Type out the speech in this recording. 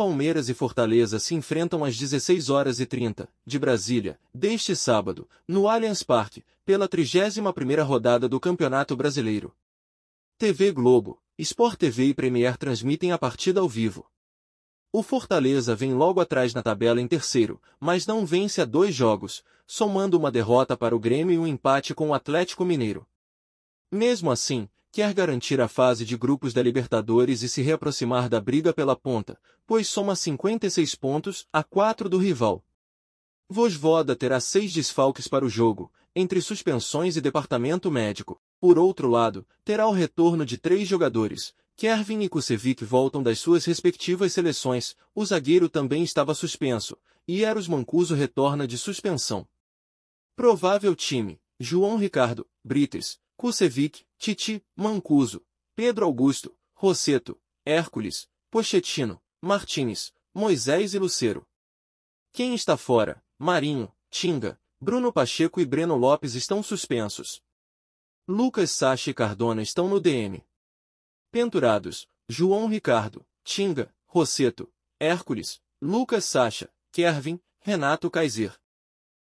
Palmeiras e Fortaleza se enfrentam às 16 horas e 30 de Brasília, deste sábado, no Allianz Parque, pela 31ª rodada do Campeonato Brasileiro. TV Globo, Sport TV e Premier transmitem a partida ao vivo. O Fortaleza vem logo atrás na tabela em terceiro, mas não vence a dois jogos, somando uma derrota para o Grêmio e um empate com o Atlético Mineiro. Mesmo assim, quer garantir a fase de grupos da Libertadores e se reaproximar da briga pela ponta, pois soma 56 pontos a 4 do rival. Vosvoda terá seis desfalques para o jogo, entre suspensões e departamento médico. Por outro lado, terá o retorno de três jogadores. Kervin e Kusevic voltam das suas respectivas seleções, o zagueiro também estava suspenso, e Eros Mancuso retorna de suspensão. Provável time, João Ricardo, Brites, Kusevic, Titi, Mancuso, Pedro Augusto, Rosseto, Hércules, Pochettino, Martins, Moisés e Lucero. Quem está fora? Marinho, Tinga, Bruno Pacheco e Breno Lopes estão suspensos. Lucas Sacha e Cardona estão no DM. Penturados, João Ricardo, Tinga, Rosseto, Hércules, Lucas Sacha, Kervin, Renato Kaiser.